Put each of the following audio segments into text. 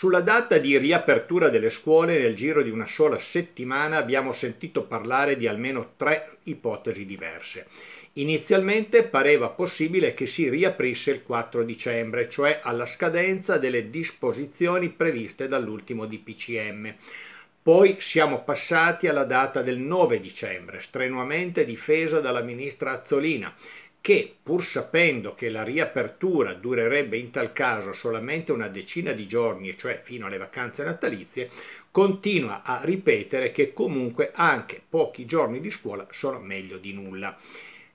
Sulla data di riapertura delle scuole nel giro di una sola settimana abbiamo sentito parlare di almeno tre ipotesi diverse. Inizialmente pareva possibile che si riaprisse il 4 dicembre, cioè alla scadenza delle disposizioni previste dall'ultimo DPCM. Poi siamo passati alla data del 9 dicembre, strenuamente difesa dalla ministra Azzolina, che pur sapendo che la riapertura durerebbe in tal caso solamente una decina di giorni, cioè fino alle vacanze natalizie, continua a ripetere che comunque anche pochi giorni di scuola sono meglio di nulla.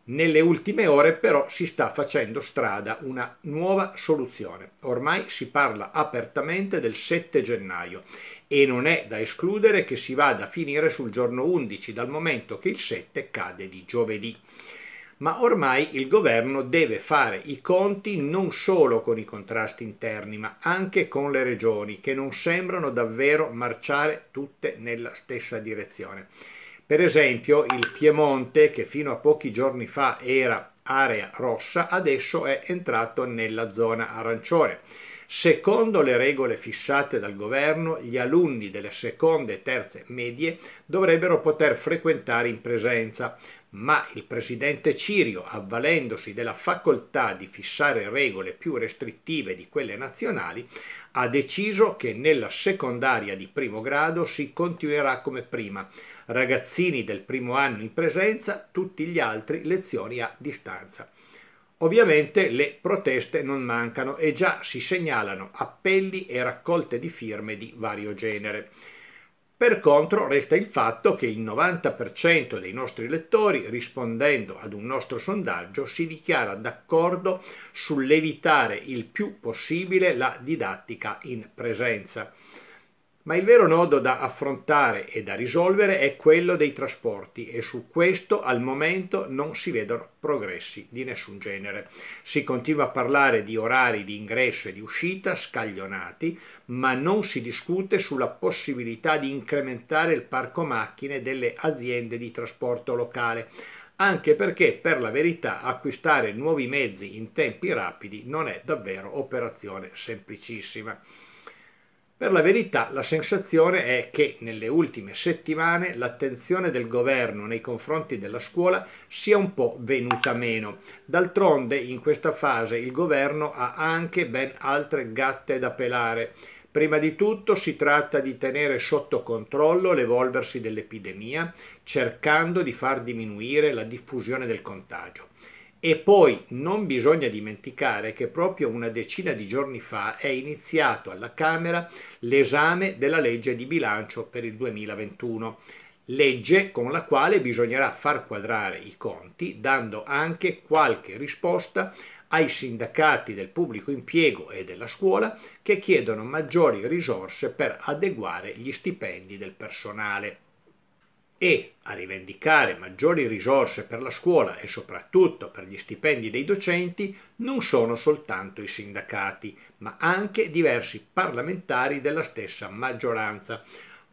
Nelle ultime ore però si sta facendo strada una nuova soluzione. Ormai si parla apertamente del 7 gennaio e non è da escludere che si vada a finire sul giorno 11 dal momento che il 7 cade di giovedì ma ormai il governo deve fare i conti non solo con i contrasti interni, ma anche con le regioni, che non sembrano davvero marciare tutte nella stessa direzione. Per esempio il Piemonte, che fino a pochi giorni fa era area rossa, adesso è entrato nella zona arancione. Secondo le regole fissate dal governo, gli alunni delle seconde e terze medie dovrebbero poter frequentare in presenza, ma il presidente Cirio, avvalendosi della facoltà di fissare regole più restrittive di quelle nazionali, ha deciso che nella secondaria di primo grado si continuerà come prima, ragazzini del primo anno in presenza, tutti gli altri lezioni a distanza. Ovviamente le proteste non mancano e già si segnalano appelli e raccolte di firme di vario genere. Per contro resta il fatto che il 90% dei nostri lettori, rispondendo ad un nostro sondaggio, si dichiara d'accordo sull'evitare il più possibile la didattica in presenza. Ma il vero nodo da affrontare e da risolvere è quello dei trasporti e su questo al momento non si vedono progressi di nessun genere. Si continua a parlare di orari di ingresso e di uscita scaglionati, ma non si discute sulla possibilità di incrementare il parco macchine delle aziende di trasporto locale, anche perché per la verità acquistare nuovi mezzi in tempi rapidi non è davvero operazione semplicissima. Per la verità la sensazione è che nelle ultime settimane l'attenzione del governo nei confronti della scuola sia un po' venuta meno. D'altronde in questa fase il governo ha anche ben altre gatte da pelare. Prima di tutto si tratta di tenere sotto controllo l'evolversi dell'epidemia, cercando di far diminuire la diffusione del contagio. E poi non bisogna dimenticare che proprio una decina di giorni fa è iniziato alla Camera l'esame della legge di bilancio per il 2021 legge con la quale bisognerà far quadrare i conti, dando anche qualche risposta ai sindacati del pubblico impiego e della scuola che chiedono maggiori risorse per adeguare gli stipendi del personale. E a rivendicare maggiori risorse per la scuola e soprattutto per gli stipendi dei docenti non sono soltanto i sindacati, ma anche diversi parlamentari della stessa maggioranza.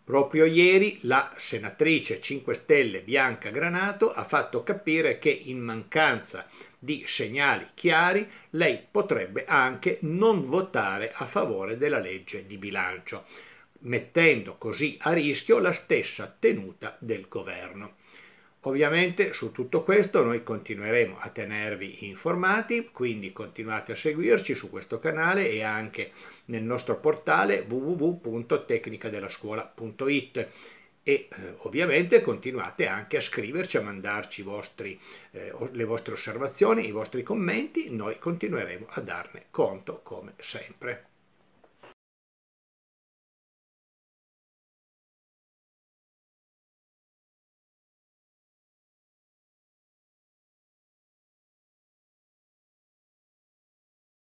Proprio ieri la senatrice 5 Stelle Bianca Granato ha fatto capire che in mancanza di segnali chiari lei potrebbe anche non votare a favore della legge di bilancio mettendo così a rischio la stessa tenuta del governo. Ovviamente su tutto questo noi continueremo a tenervi informati, quindi continuate a seguirci su questo canale e anche nel nostro portale www.tecnicadellascuola.it e eh, ovviamente continuate anche a scriverci, a mandarci vostri, eh, le vostre osservazioni, i vostri commenti, noi continueremo a darne conto come sempre.